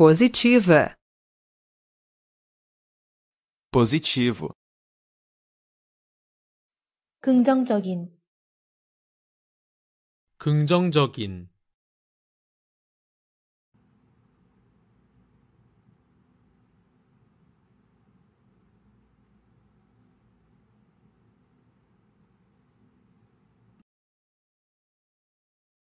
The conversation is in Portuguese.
Positiva. positivo, 긍정적인 긍정적인